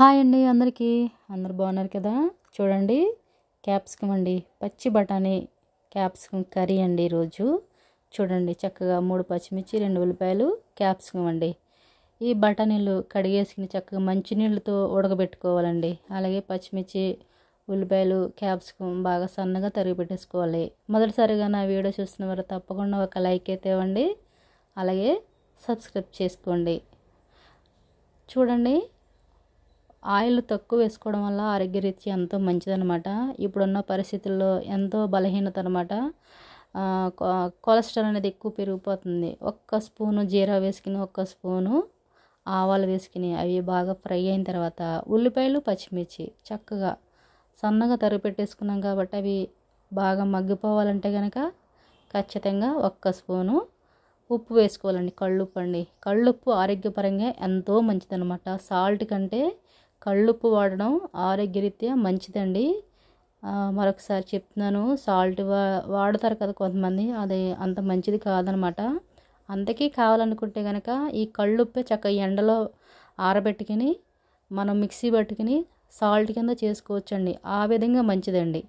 hi అండి అందరికీ అందరు బాగున్నారు కదా చూడండి క్యాప్సికం అండి పచ్చి బఠానీ క్యాప్సికం కర్రీ అండి ఈరోజు చూడండి చక్కగా మూడు పచ్చిమిర్చి రెండు ఉల్లిపాయలు క్యాప్సికం అండి ఈ బఠానీలు కడిగేసుకుని చక్కగా మంచినీళ్ళతో ఉడకబెట్టుకోవాలండి అలాగే పచ్చిమిర్చి ఉల్లిపాయలు క్యాప్సికం బాగా సన్నగా తరిగి పెట్టేసుకోవాలి మొదటిసారిగా నా వీడియో చూస్తున్న వారు తప్పకుండా ఒక లైక్ అయితే ఇవ్వండి అలాగే సబ్స్క్రైబ్ చేసుకోండి చూడండి ఆయిల్ తక్కువ వేసుకోవడం వల్ల ఆరోగ్యరీత్యా ఎంతో మంచిదనమాట ఇప్పుడున్న పరిస్థితుల్లో ఎంతో బలహీనత అనమాట కొలెస్ట్రాల్ అనేది ఎక్కువ పెరిగిపోతుంది ఒక్క స్పూను జీరా వేసుకుని ఒక్క స్పూను ఆవాలు వేసుకుని అవి బాగా ఫ్రై అయిన తర్వాత ఉల్లిపాయలు పచ్చిమిర్చి చక్కగా సన్నగా తరుగు పెట్టేసుకున్నాం కాబట్టి అవి బాగా మగ్గిపోవాలంటే కనుక ఖచ్చితంగా ఒక్క స్పూను ఉప్పు వేసుకోవాలండి కళ్ళుప్పు అండి కళ్ళుప్పు ఆరోగ్యపరంగా ఎంతో మంచిదనమాట సాల్ట్ కంటే కళ్ళుప్పు వాడడం ఆరోగ్యరీత్యా మంచిదండి మరొకసారి చెప్తున్నాను సాల్ట్ వా వాడతారు కదా కొంతమంది అది అంత మంచిది కాదనమాట అంతకీ కావాలనుకుంటే కనుక ఈ కళ్ళుప్పే చక్క ఎండలో ఆరబెట్టుకుని మనం మిక్సీ పట్టుకుని సాల్ట్ కింద చేసుకోవచ్చండి ఆ విధంగా మంచిదండి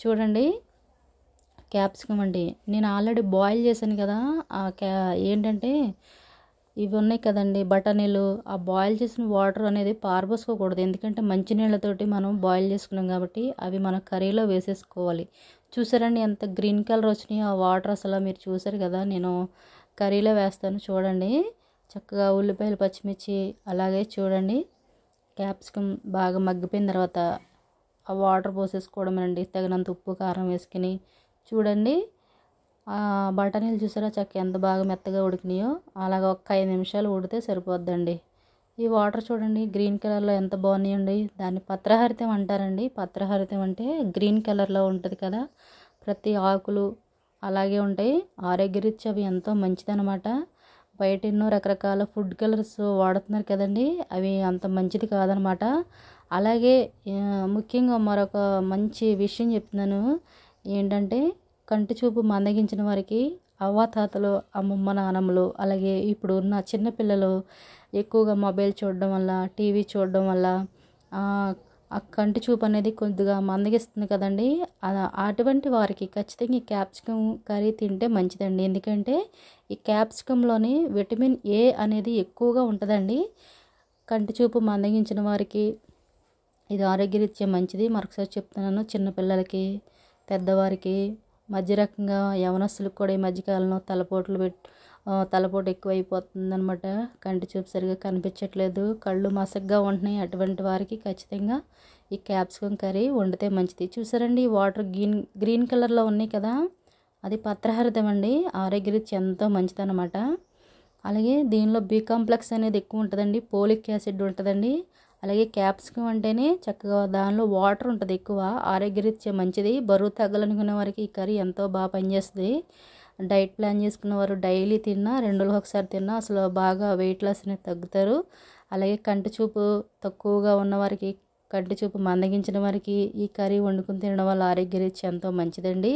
చూడండి క్యాప్సికం అండి నేను ఆల్రెడీ బాయిల్ చేశాను కదా ఏంటంటే ఇవి ఉన్నాయి కదండి బఠానీలు ఆ బాయిల్ చేసిన వాటర్ అనేది పారబోసుకోకూడదు ఎందుకంటే మంచినీళ్ళతోటి మనం బాయిల్ చేసుకున్నాం కాబట్టి అవి మనం కర్రీలో వేసేసుకోవాలి చూసారండి ఎంత గ్రీన్ కలర్ వచ్చినాయి ఆ వాటర్ అసలు మీరు చూసారు కదా నేను కర్రీలో వేస్తాను చూడండి చక్కగా ఉల్లిపాయలు పచ్చిమిర్చి అలాగే చూడండి క్యాప్సికం బాగా మగ్గిపోయిన తర్వాత ఆ వాటర్ పోసేసుకోవడం అండి తగినంత ఉప్పు కారం వేసుకుని చూడండి బఠానీలు చూసారా చక్క ఎంత బాగా మెత్తగా ఉడికినాయో అలాగ ఒక ఐదు నిమిషాలు ఉడితే సరిపోద్దండి ఈ వాటర్ చూడండి గ్రీన్ కలర్లో ఎంత బాగున్నాయండి దాన్ని పత్రహరితం అంటారండి పత్రహరితం అంటే గ్రీన్ కలర్లో ఉంటుంది కదా ప్రతి ఆకులు అలాగే ఉంటాయి ఆరోగ్యరీత్యా అవి ఎంతో మంచిదనమాట బయట ఎన్నో రకరకాల ఫుడ్ కలర్స్ వాడుతున్నారు కదండి అవి అంత మంచిది కాదనమాట అలాగే ముఖ్యంగా మరొక మంచి విషయం చెప్తున్నాను ఏంటంటే కంటి చూపు మందగించిన వారికి అవ్వాతాతలు అమ్మమ్మ నానమ్మలు అలాగే ఇప్పుడు ఉన్న చిన్నపిల్లలు ఎక్కువగా మొబైల్ చూడడం వల్ల టీవీ చూడడం వల్ల ఆ కంటి చూపు అనేది కొద్దిగా మందగిస్తుంది కదండి అటువంటి వారికి ఖచ్చితంగా ఈ క్యాప్సికం కర్రీ తింటే మంచిదండి ఎందుకంటే ఈ క్యాప్సికంలోని విటమిన్ ఏ అనేది ఎక్కువగా ఉంటుందండి కంటి చూపు మందగించిన వారికి ఇది ఆరోగ్యరీత్యా మంచిది మరొకసారి చెప్తున్నాను చిన్నపిల్లలకి పెద్దవారికి మధ్య రకంగా యవనస్తులకు కూడా ఈ మధ్యకాలంలో తలపోట్లు పెట్టి తలపోటు ఎక్కువైపోతుందనమాట కంటి చూపు సరిగా కనిపించట్లేదు కళ్ళు మసగ్గా ఉంటున్నాయి అటువంటి వారికి ఖచ్చితంగా ఈ క్యాప్సికమ్ కర్రీ వండితే మంచిది చూసారండి ఈ వాటర్ గ్రీన్ గ్రీన్ కలర్లో ఉన్నాయి కదా అది పత్రహారితం అండి ఆరోగ్యరీతి ఎంతో మంచిదన్నమాట అలాగే దీనిలో బీ కాంప్లెక్స్ అనేది ఎక్కువ ఉంటుందండి పోలిక్ యాసిడ్ ఉంటుందండి అలాగే క్యాప్సికం అంటేనే చక్కగా దానిలో వాటర్ ఉంటుంది ఎక్కువ ఆరోగ్యరీత్యా మంచిది బరువు తగ్గాలనుకునే వారికి ఈ కర్రీ ఎంతో బాగా పనిచేస్తుంది డైట్ ప్లాన్ చేసుకున్న వారు డైలీ తిన్నా రెండు రోజులు ఒకసారి తిన్నా అసలు బాగా వెయిట్ లాస్ అనేది తగ్గుతారు అలాగే కంటి చూపు తక్కువగా ఉన్నవారికి కంటి చూపు మందగించిన వారికి ఈ కర్రీ వండుకుని తినడం వల్ల ఆరోగ్యరీత్యా ఎంతో మంచిదండి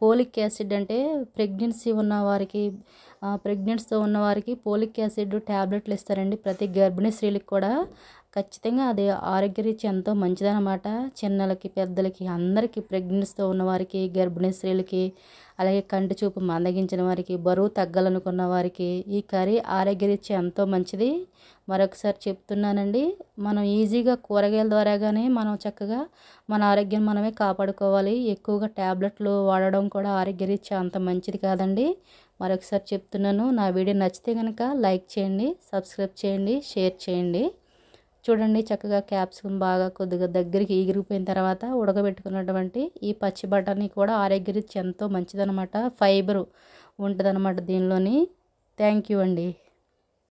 పోలిక్ యాసిడ్ అంటే ప్రెగ్నెన్సీ ఉన్న వారికి ప్రెగ్నెన్సీతో ఉన్నవారికి పోలిక్ యాసిడ్ ట్యాబ్లెట్లు ఇస్తారండి ప్రతి గర్భిణీ స్త్రీలకు కూడా ఖచ్చితంగా అది ఆరోగ్యరీత్యా ఎంతో అనమాట చిన్నలకి పెద్దలకి అందరికీ ప్రెగ్నెన్సీతో ఉన్నవారికి గర్భిణీ స్త్రీలకి అలాగే కంటి చూపు మందగించిన వారికి బరువు తగ్గాలనుకున్న వారికి ఈ కర్రీ ఆరోగ్యరీత్యా ఎంతో మంచిది మరొకసారి చెప్తున్నానండి మనం ఈజీగా కూరగాయల ద్వారాగానే మనం చక్కగా మన ఆరోగ్యం మనమే కాపాడుకోవాలి ఎక్కువగా ట్యాబ్లెట్లు వాడడం కూడా ఆరోగ్యరీత్యా అంత మంచిది కాదండి మరొకసారి చెప్తున్నాను నా వీడియో నచ్చితే కనుక లైక్ చేయండి సబ్స్క్రైబ్ చేయండి షేర్ చేయండి చూడండి చక్కగా క్యాప్సికం బాగా కొద్దిగా దగ్గరికి ఎగిరిపోయిన తర్వాత ఉడకబెట్టుకున్నటువంటి ఈ పచ్చి బఠానీ కూడా ఆరోగ్యరీత్యా ఎంతో మంచిదనమాట ఫైబరు ఉంటుందన్నమాట దీనిలోని థ్యాంక్ యూ అండి